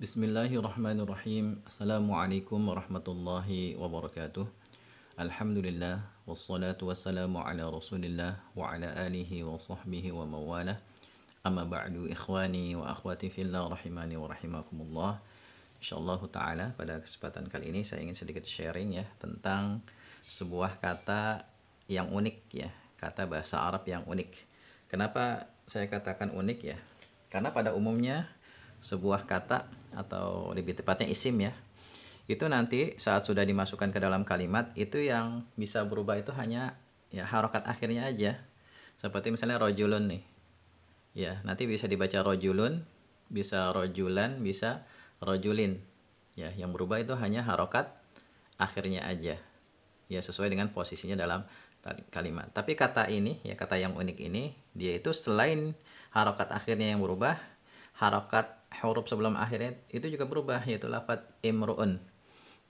Bismillahirrahmanirrahim. Assalamualaikum warahmatullahi wabarakatuh. Alhamdulillah wassalatu wassalamu ala Rasulillah wa ala alihi wa sahbihi wa mawalah. Amma ba'du ikhwani wa akhwati fillah rahimani wa rahimakumullah. Insyaallah taala pada kesempatan kali ini saya ingin sedikit sharing ya tentang sebuah kata yang unik ya, kata bahasa Arab yang unik. Kenapa saya katakan unik ya? Karena pada umumnya sebuah kata atau lebih tepatnya isim ya itu nanti saat sudah dimasukkan ke dalam kalimat itu yang bisa berubah itu hanya ya harokat akhirnya aja seperti misalnya rojulun nih ya nanti bisa dibaca rojulun bisa rojulan bisa rojulin ya yang berubah itu hanya harokat akhirnya aja ya sesuai dengan posisinya dalam kalimat tapi kata ini ya kata yang unik ini dia itu selain harokat akhirnya yang berubah harokat huruf sebelum akhirnya itu juga berubah yaitu lafat imru'un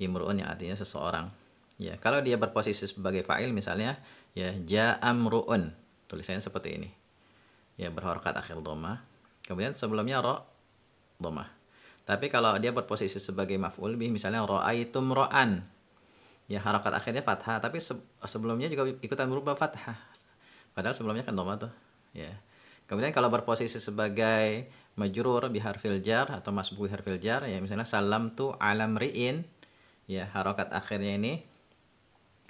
imru'un yang artinya seseorang ya kalau dia berposisi sebagai fa'il misalnya ya ja amruun tulisannya seperti ini ya berharokat akhir doma kemudian sebelumnya ro doma tapi kalau dia berposisi sebagai maf'ul bih misalnya ra'aitum ro'an ya harokat akhirnya fathah tapi se sebelumnya juga ikutan berubah fathah padahal sebelumnya kan doma tuh ya kemudian kalau berposisi sebagai majrur bi harfil jar atau masbu bi harfil jar ya misalnya salam tu alam riin ya harokat akhirnya ini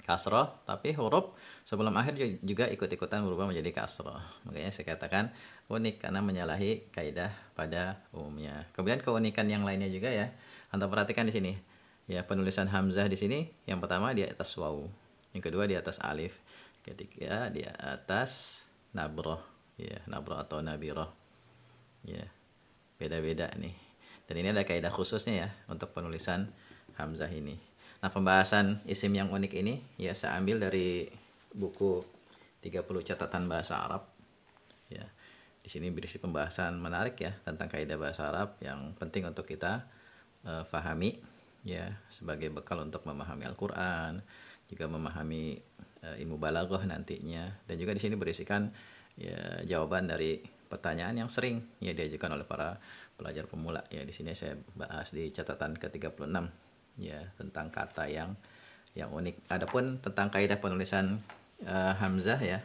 kasroh tapi huruf sebelum akhir juga ikut-ikutan berubah menjadi kasroh makanya saya katakan unik karena menyalahi kaidah pada umumnya kemudian keunikan yang lainnya juga ya anda perhatikan di sini ya penulisan hamzah di sini yang pertama di atas waw yang kedua di atas alif ketiga di atas nabroh ya nabroh atau nabiroh ya beda-beda nih. Dan ini ada kaidah khususnya ya untuk penulisan hamzah ini. Nah, pembahasan isim yang unik ini ya saya ambil dari buku 30 catatan bahasa Arab. Ya. Di sini berisi pembahasan menarik ya tentang kaidah bahasa Arab yang penting untuk kita uh, fahami ya sebagai bekal untuk memahami Al-Qur'an, juga memahami uh, ilmu balaghah nantinya dan juga di sini berisikan ya jawaban dari pertanyaan yang sering ya diajukan oleh para pelajar pemula. Ya di sini saya bahas di catatan ke-36 ya tentang kata yang yang unik. Adapun tentang kaidah penulisan uh, hamzah ya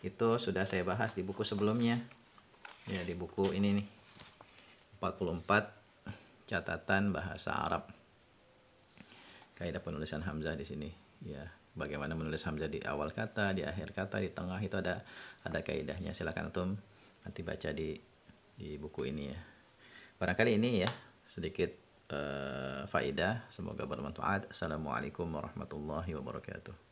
itu sudah saya bahas di buku sebelumnya. Ya di buku ini nih 44 catatan bahasa Arab. Kaidah penulisan hamzah di sini ya bagaimana menulis hamzah di awal kata, di akhir kata, di tengah itu ada ada kaidahnya. Silakan tum nanti baca di di buku ini ya barangkali ini ya sedikit uh, eh, faidah semoga bermanfaat assalamualaikum warahmatullahi wabarakatuh